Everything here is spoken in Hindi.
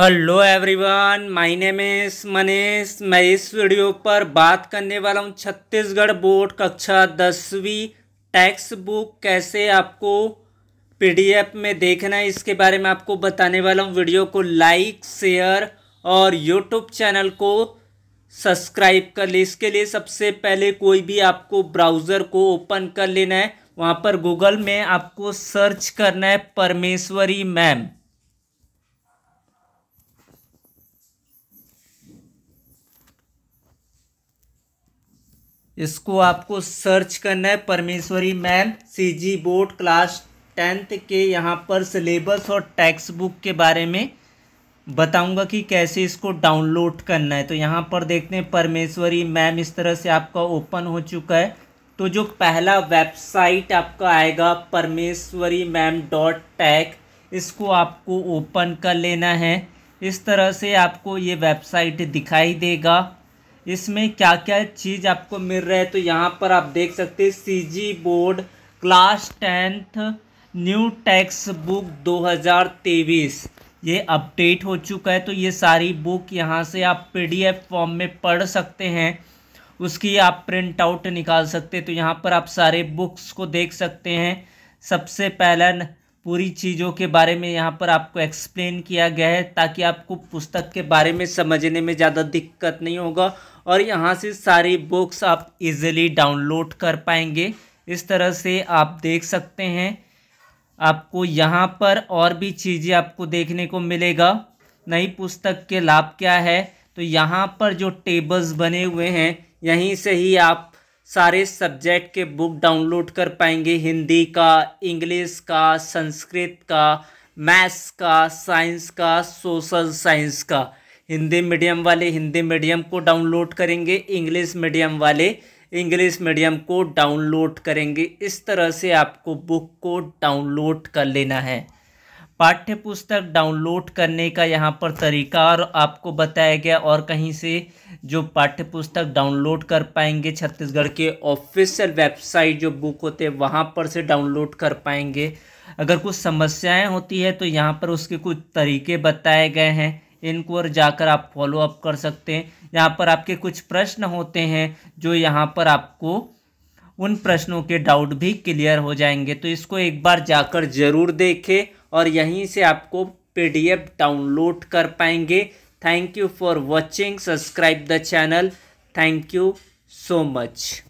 हेलो एवरीवन माय नेम इस मनीष मैं इस वीडियो पर बात करने वाला हूँ छत्तीसगढ़ बोर्ड कक्षा दसवीं टैक्स बुक कैसे आपको पीडीएफ में देखना है इसके बारे में आपको बताने वाला हूँ वीडियो को लाइक शेयर और यूट्यूब चैनल को सब्सक्राइब कर ले इसके लिए सबसे पहले कोई भी आपको ब्राउज़र को ओपन कर लेना है वहाँ पर गूगल में आपको सर्च करना है परमेश्वरी मैम इसको आपको सर्च करना है Parmeshwari ma'am C G board class tenth के यहाँ पर सिलेबस और टेक्स्ट बुक के बारे में बताऊंगा कि कैसे इसको डाउनलोड करना है तो यहाँ पर देखते हैं परमेश्वरी मैम इस तरह से आपका ओपन हो चुका है तो जो पहला वेबसाइट आपका आएगा परमेश्वरी मैम डॉट टैक इसको आपको ओपन कर लेना है इस तरह से आपको ये वेबसाइट दिखाई देगा इसमें क्या क्या चीज़ आपको मिल रहा है तो यहाँ पर आप देख सकते हैं CG board class tenth new text book 2023 ये अपडेट हो चुका है तो ये सारी बुक यहाँ से आप पीडीएफ फॉर्म में पढ़ सकते हैं उसकी आप प्रिंट आउट निकाल सकते हैं तो यहाँ पर आप सारे बुक्स को देख सकते हैं सबसे पहला पूरी चीज़ों के बारे में यहाँ पर आपको एक्सप्लेन किया गया है ताकि आपको पुस्तक के बारे में समझने में ज़्यादा दिक्कत नहीं होगा और यहाँ से सारी बुक्स आप इजीली डाउनलोड कर पाएंगे इस तरह से आप देख सकते हैं आपको यहाँ पर और भी चीज़ें आपको देखने को मिलेगा नई पुस्तक के लाभ क्या है तो यहाँ पर जो टेबल्स बने हुए हैं यहीं से ही आप सारे सब्जेक्ट के बुक डाउनलोड कर पाएंगे हिंदी का इंग्लिश का संस्कृत का मैथ्स का साइंस का सोशल साइंस का हिंदी मीडियम वाले हिंदी मीडियम को डाउनलोड करेंगे इंग्लिश मीडियम वाले इंग्लिश मीडियम को डाउनलोड करेंगे इस तरह से आपको बुक को डाउनलोड कर लेना है पाठ्य पुस्तक डाउनलोड करने का यहाँ पर तरीका और आपको बताया गया और कहीं से जो पाठ्य पुस्तक डाउनलोड कर पाएंगे छत्तीसगढ़ के ऑफिशियल वेबसाइट जो बुक होते हैं वहाँ पर से डाउनलोड कर पाएंगे अगर कुछ समस्याएं होती है तो यहाँ पर उसके कुछ तरीके बताए गए हैं इनको और जाकर आप फॉलो अप कर सकते हैं यहाँ पर आपके कुछ प्रश्न होते हैं जो यहाँ पर आपको उन प्रश्नों के डाउट भी क्लियर हो जाएंगे तो इसको एक बार जाकर ज़रूर देखें और यहीं से आपको पीडीएफ डाउनलोड कर पाएंगे Thank you for watching. Subscribe the channel. Thank you so much.